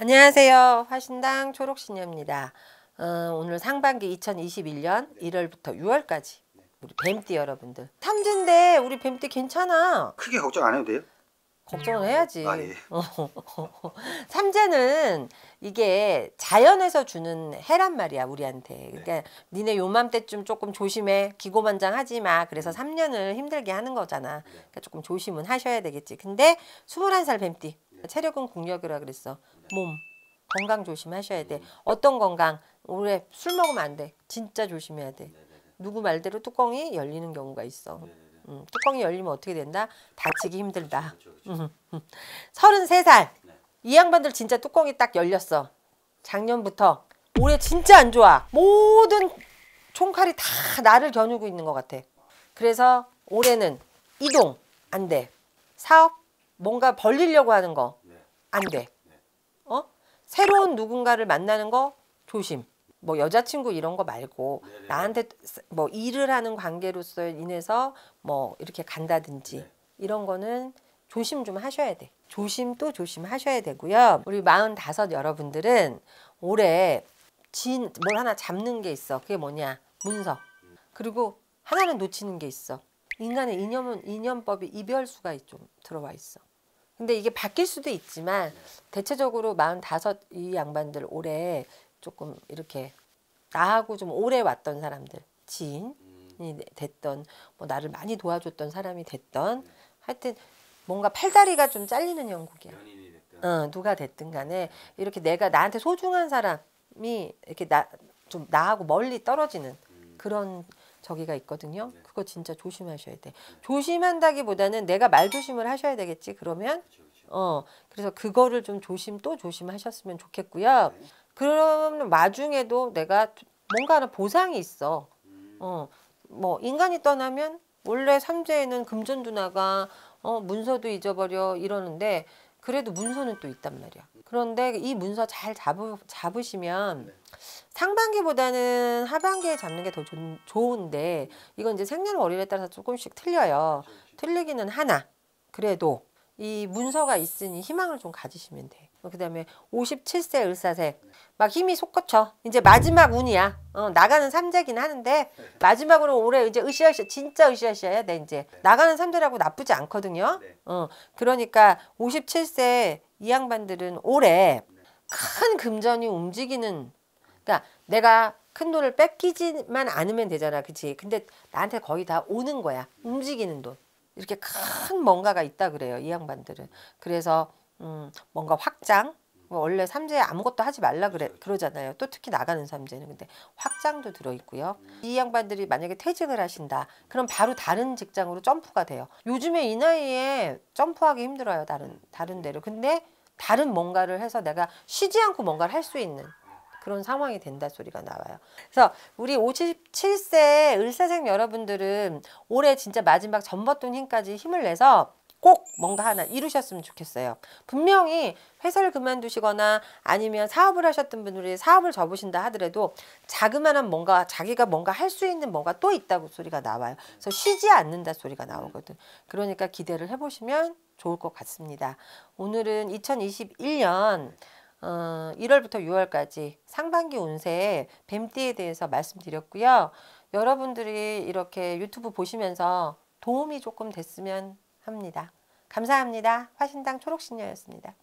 안녕하세요. 화신당 초록신녀입니다. 어, 오늘 상반기 2021년 1월부터 6월까지 우리 뱀띠 여러분들 탐진데 우리 뱀띠 괜찮아. 크게 걱정 안 해도 돼요? 걱정을 해야지. 아, 예. 어. 삼재는 이게 자연에서 주는 해란 말이야 우리한테. 네. 그러니까 네. 니네 요맘때쯤 조금 조심해 기고만장하지 마. 그래서 3년을 음. 힘들게 하는 거잖아. 네. 그러니까 조금 조심은 하셔야 되겠지. 근데 21살 뱀띠 체력은 공력이라 그랬어. 네. 몸. 건강 조심하셔야 돼. 음. 어떤 건강? 올해 술 먹으면 안 돼. 진짜 조심해야 돼. 네, 네, 누구 말대로 뚜껑이 열리는 경우가 있어. 음, 뚜껑이 열리면 어떻게 된다? 다치기 그렇죠, 힘들다. 3 그렇죠, 3살이 그렇죠. 음, 음. 양반들 진짜 뚜껑이 딱 열렸어. 작년부터. 올해 진짜 안 좋아. 모든 총칼이 다 나를 겨누고 있는 것 같아. 그래서 올해는 이동 안 돼. 사업 뭔가 벌리려고 하는 거안 네. 돼. 네. 어? 새로운 누군가를 만나는 거 조심. 뭐 여자친구 이런 거 말고 네, 나한테 뭐 일을 하는 관계로서 인해서 뭐 이렇게 간다든지 이런 거는 조심 좀 하셔야 돼. 조심 또 조심하셔야 되고요. 우리 마흔다섯 여러분들은 올해 진 뭘 하나 잡는 게 있어. 그게 뭐냐? 문서. 그리고 하나는 놓치는 게 있어. 인간의 이념은 이념법이 이별수가 좀 들어와 있어. 근데 이게 바뀔 수도 있지만 대체적으로 45이 양반들 올해 조금 이렇게 나하고 좀 오래 왔던 사람들 지인이 네, 됐던 뭐 나를 많이 도와줬던 사람이 됐던 음. 하여튼 뭔가 팔다리가 좀 잘리는 영국이야. 어, 누가 됐든 간에 이렇게 내가 나한테 소중한 사람이 이렇게 나 좀 나하고 멀리 떨어지는 음. 그런 저기가 있거든요. 네. 그거 진짜 조심하셔야 돼. 조심한다기보다는 내가 말 조심을 하셔야 되겠지. 그러면 어 그래서 그거를 좀 조심 또 조심하셨으면 좋겠고요. 네. 그럼 와중에도 내가 뭔가 하나 보상이 있어. 음. 어뭐 인간이 떠나면 원래 삼재에는 금전 누나가 어 문서도 잊어버려 이러는데 그래도 문서는 또 있단 말이야. 그런데 이 문서 잘 잡으, 잡으시면 네. 상반기보다는 하반기에 잡는 게 더 좋은데 이건 이제 생년월일에 따라서 조금씩 틀려요. 그렇죠, 그렇죠. 틀리기는 하나. 그래도 이 문서가 있으니 희망을 좀 가지시면 돼. 어, 그 다음에 57세 을사색. 막 힘이 솟구쳐. 이제 마지막 운이야. 어, 나가는 삼재긴 하는데, 마지막으로 올해 이제 으쌰으쌰, 진짜 으쌰으쌰야, 내 이제. 네. 나가는 삼재라고 나쁘지 않거든요. 네. 어, 그러니까 57세 이 양반들은 올해 큰 금전이 움직이는, 그러니까 내가 큰 돈을 뺏기지만 않으면 되잖아. 그치? 근데 나한테 거의 다 오는 거야. 움직이는 돈. 이렇게 큰 뭔가가 있다 그래요. 이 양반들은. 그래서 음, 뭔가 확장 뭐 원래 삼재에 아무것도 하지 말라 그래 그렇죠, 그렇죠. 그러잖아요. 또 특히 나가는 삼재는 근데 확장도 들어 있고요. 음. 이 양반들이 만약에 퇴직을 하신다. 그럼 바로 다른 직장으로 점프가 돼요. 요즘에 이 나이에 점프하기 힘들어요. 다른 다른 데로. 근데 다른 뭔가를 해서 내가 쉬지 않고 뭔가를 할 수 있는 그런 상황이 된다 소리가 나와요. 그래서 우리 57세 을사생 여러분들은 올해 진짜 마지막 전봇돈 힘까지 힘을 내서 꼭 뭔가 하나 이루셨으면 좋겠어요. 분명히 회사를 그만두시거나 아니면 사업을 하셨던 분들이 사업을 접으신다 하더라도 자그마한 뭔가 자기가 뭔가 할 수 있는 뭔가 또 있다고 소리가 나와요. 그래서 쉬지 않는다 소리가 나오거든. 그러니까 기대를 해보시면 좋을 것 같습니다. 오늘은 2021년 어, 1월부터 6월까지 상반기 운세 뱀띠에 대해서 말씀드렸고요. 여러분들이 이렇게 유튜브 보시면서 도움이 조금 됐으면 합니다. 감사합니다. 화신당 초록신녀였습니다.